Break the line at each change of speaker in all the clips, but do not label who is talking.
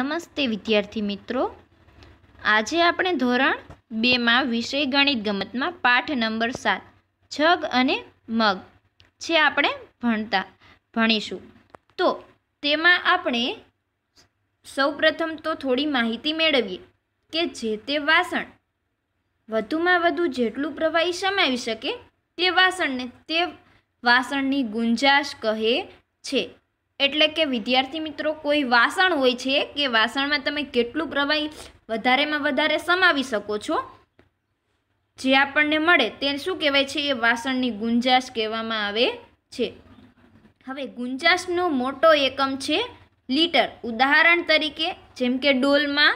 નમસ્તે વિદ્યાર્થી મિત્રો આજે આપણે ધોરણ બેમાં વિષય ગણિત ગમતમાં પાઠ નંબર સાત જગ અને મગ છે આપણે ભણતા ભણીશું તો તેમાં આપણે સૌપ્રથમ તો થોડી માહિતી મેળવીએ કે જે તે વાસણ વધુમાં વધુ જેટલું પ્રવાહી સમાવી શકે તે વાસણને તે વાસણની ગુંજાશ કહે છે એટલે કે વિદ્યાર્થી મિત્રો કોઈ વાસણ હોય છે કે વાસણમાં તમે કેટલું પ્રવાહી વધારેમાં વધારે સમાવી શકો છો જે આપણને મળે તે શું કહેવાય છે એ વાસણની ગુંજાશ કહેવામાં આવે છે હવે ગુંજાશનો મોટો એકમ છે લીટર ઉદાહરણ તરીકે જેમ કે ડોલમાં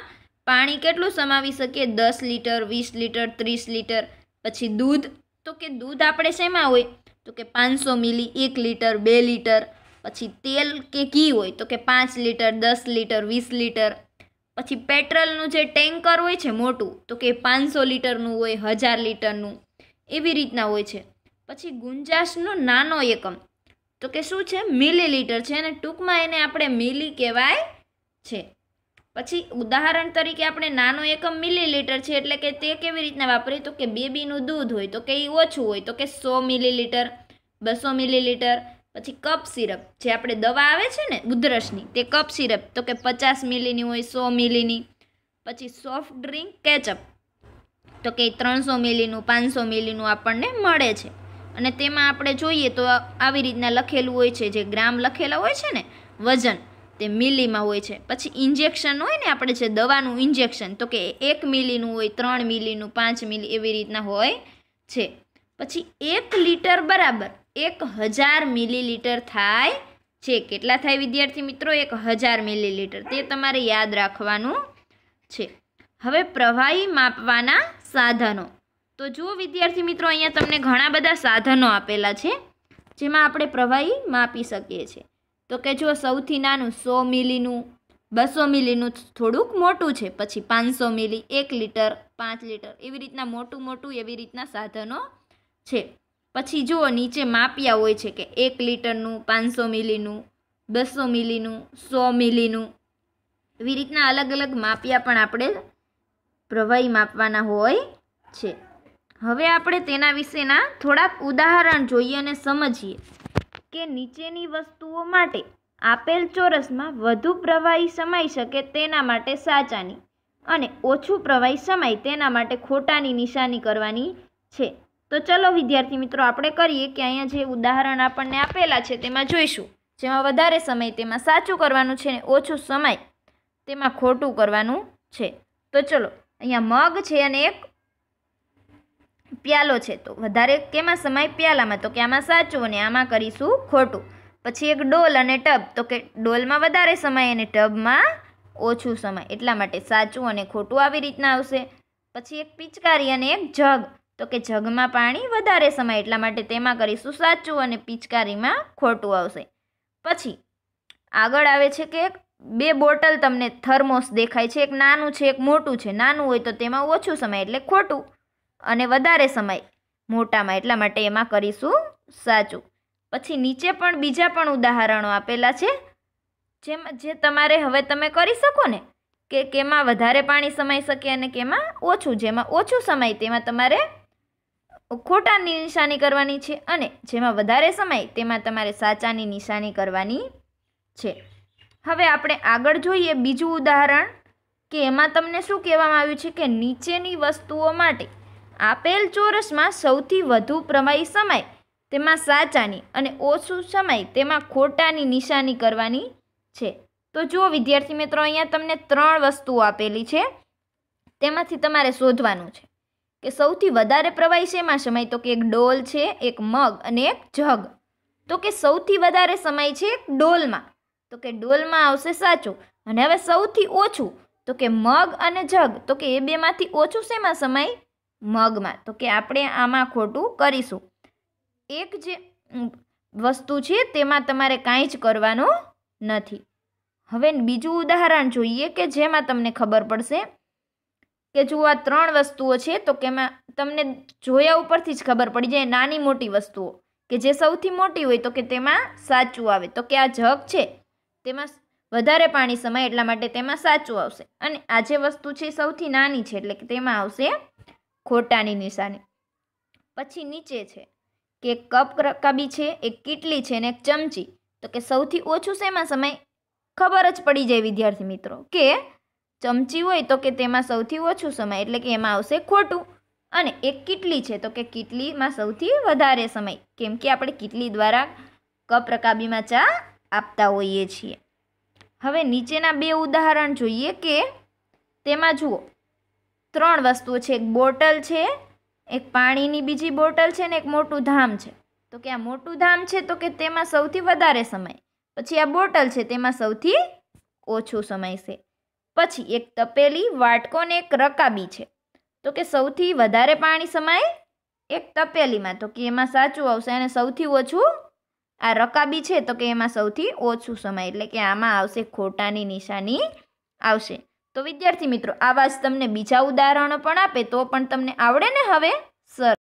પાણી કેટલું સમાવી શકીએ દસ લીટર વીસ લીટર ત્રીસ લીટર પછી દૂધ તો કે દૂધ આપણે શેમાં હોય તો કે પાંચસો મિલી એક લીટર બે લીટર પછી તેલ કે ઘી હોય તો કે પાંચ લીટર દસ લીટર વીસ લીટર પછી પેટ્રોલનું જે ટેન્કર હોય છે મોટું તો કે પાંચસો લીટરનું હોય હજાર લીટરનું એવી રીતના હોય છે પછી ગુંજાસનો નાનો એકમ તો કે શું છે મિલી મિલીલીટર છે અને ટૂંકમાં એને આપણે મિલી કહેવાય છે પછી ઉદાહરણ તરીકે આપણે નાનો એકમ મિલી મિલીલીટર છે એટલે કે તે કેવી રીતના વાપરીએ તો કે બેબીનું દૂધ હોય તો કે એ ઓછું હોય તો કે સો મિલી મિલીલીટર બસો મિલી મિલીલીટર પછી કપ સિરપ જે આપણે દવા આવે છે ને ઉધરસની તે કપ સિરપ તો કે પચાસ મિલીની હોય સો મિલીની પછી સોફ્ટ ડ્રિંક કેચઅપ તો કે ત્રણસો મિલીનું પાંચસો મિલીનું આપણને મળે છે અને તેમાં આપણે જોઈએ તો આવી રીતના લખેલું હોય છે જે ગ્રામ લખેલા હોય છે ને વજન તે મિલીમાં હોય છે પછી ઇન્જેક્શન હોય ને આપણે જે દવાનું ઇન્જેક્શન તો કે એક મિલીનું હોય ત્રણ મિલીનું પાંચ મિલી એવી રીતના હોય છે પછી એક લીટર બરાબર એક હજાર મિલીલીટર થાય છે કેટલા થાય વિદ્યાર્થી મિત્રો એક હજાર મિલીલીટર તે તમારે યાદ રાખવાનું છે હવે પ્રવાહી માપવાના સાધનો તો જુઓ વિદ્યાર્થી મિત્રો અહીંયા તમને ઘણા બધા સાધનો આપેલા છે જેમાં આપણે પ્રવાહી માપી શકીએ છીએ તો કે જુઓ સૌથી નાનું સો મિલીનું બસો મિલીનું થોડુંક મોટું છે પછી પાંચસો મિલી એક લીટર પાંચ લીટર એવી રીતના મોટું મોટું એવી રીતના સાધનો છે પછી જુઓ નીચે માપિયા હોય છે કે એક લીટરનું પાંચસો મિલીનું બસો મિલીનું સો મિલીનું એવી રીતના અલગ અલગ માપિયા પણ આપણે પ્રવાહી માપવાના હોય છે હવે આપણે તેના વિશેના થોડાક ઉદાહરણ જોઈએ અને સમજીએ કે નીચેની વસ્તુઓ માટે આપેલ ચોરસમાં વધુ પ્રવાહી સમાઈ શકે તેના માટે સાચાની અને ઓછું પ્રવાહી સમાય તેના માટે ખોટાની નિશાની કરવાની છે તો ચલો વિદ્યાર્થી મિત્રો આપણે કરીએ કે અહીંયા જે ઉદાહરણ આપણને આપેલા છે તેમાં જોઈશું જેમાં વધારે સમય તેમાં સાચું કરવાનું છે ને ઓછો સમય તેમાં ખોટું કરવાનું છે તો ચલો અહીંયા મગ છે અને એક પ્યાલો છે તો વધારે કેમાં સમય પ્યાલામાં તો કે આમાં સાચું અને આમાં કરીશું ખોટું પછી એક ડોલ અને ટબ તો કે ડોલમાં વધારે સમય અને ટબમાં ઓછું સમય એટલા માટે સાચું અને ખોટું આવી રીતના આવશે પછી એક પિચકારી અને એક જગ તો કે જગમાં પાણી વધારે સમાય એટલા માટે તેમાં કરીશું સાચું અને પિચકારીમાં ખોટું આવશે પછી આગળ આવે છે કે બે બોટલ તમને થર્મોસ દેખાય છે એક નાનું છે એક મોટું છે નાનું હોય તો તેમાં ઓછું સમાય એટલે ખોટું અને વધારે સમય મોટામાં એટલા માટે એમાં કરીશું સાચું પછી નીચે પણ બીજા પણ ઉદાહરણો આપેલા છે જેમાં જે તમારે હવે તમે કરી શકો ને કે કેમાં વધારે પાણી સમાઈ શકે અને કેમાં ઓછું જેમાં ઓછું સમાય તેમાં તમારે ખોટાની નિશાની કરવાની છે અને જેમાં વધારે સમય તેમાં તમારે સાચાની નિશાની કરવાની છે હવે આપણે આગળ જોઈએ બીજું ઉદાહરણ કે એમાં તમને શું કહેવામાં આવ્યું છે કે નીચેની વસ્તુઓ માટે આપેલ ચોરસમાં સૌથી વધુ પ્રમાય સમય તેમાં સાચાની અને ઓછું સમય તેમાં ખોટાની નિશાની કરવાની છે તો જુઓ વિદ્યાર્થી મિત્રો અહીંયા તમને ત્રણ વસ્તુઓ આપેલી છે તેમાંથી તમારે શોધવાનું છે કે સૌથી વધારે પ્રવાહી શેમાં સમાય તો કે એક ડોલ છે એક મગ અને એક જગ તો કે સૌથી વધારે સમાય છે એક ડોલમાં તો કે ડોલમાં આવશે સાચું અને હવે સૌથી ઓછું તો કે મગ અને જગ તો કે એ બેમાંથી ઓછું શેમાં સમાય મગમાં તો કે આપણે આમાં ખોટું કરીશું એક જે વસ્તુ છે તેમાં તમારે કાંઈ જ કરવાનું નથી હવે બીજું ઉદાહરણ જોઈએ કે જેમાં તમને ખબર પડશે કે જુઓ આ ત્રણ વસ્તુઓ છે તો કે એમાં તમને જોયા ઉપરથી જ ખબર પડી જાય નાની મોટી વસ્તુઓ કે જે સૌથી મોટી હોય તો કે તેમાં સાચું આવે તો કે આ જગ છે તેમાં વધારે પાણી સમાય એટલા માટે તેમાં સાચું આવશે અને આ જે વસ્તુ છે સૌથી નાની છે એટલે કે તેમાં આવશે ખોટાની નિશાની પછી નીચે છે કે એક કપ રકાબી છે એક કીટલી છે ને એક ચમચી તો કે સૌથી ઓછું શેમાં સમય ખબર જ પડી જાય વિદ્યાર્થી મિત્રો કે ચમચી હોય તો કે તેમાં સૌથી ઓછું સમય એટલે કે એમાં આવશે ખોટું અને એક કીટલી છે તો કે કીટલીમાં સૌથી વધારે સમય કેમ કે આપણે કીટલી દ્વારા કપ રકાબીમાં ચા આપતા હોઈએ છીએ હવે નીચેના બે ઉદાહરણ જોઈએ કે તેમાં જુઓ ત્રણ વસ્તુઓ છે એક બોટલ છે એક પાણીની બીજી બોટલ છે ને એક મોટું ધામ છે તો કે આ મોટું ધામ છે તો કે તેમાં સૌથી વધારે સમય પછી આ બોટલ છે તેમાં સૌથી ઓછો સમય છે પછી એક તપેલી વાટકો ને એક રકાબી છે તો કે સૌથી વધારે પાણી સમાય એક તપેલીમાં તો કે એમાં સાચું આવશે અને સૌથી ઓછું આ રકાબી છે તો કે એમાં સૌથી ઓછું સમાય એટલે કે આમાં આવશે ખોટાની નિશાની આવશે તો વિદ્યાર્થી મિત્રો આવા જ તમને બીજા ઉદાહરણો પણ આપે તો પણ તમને આવડે ને હવે સર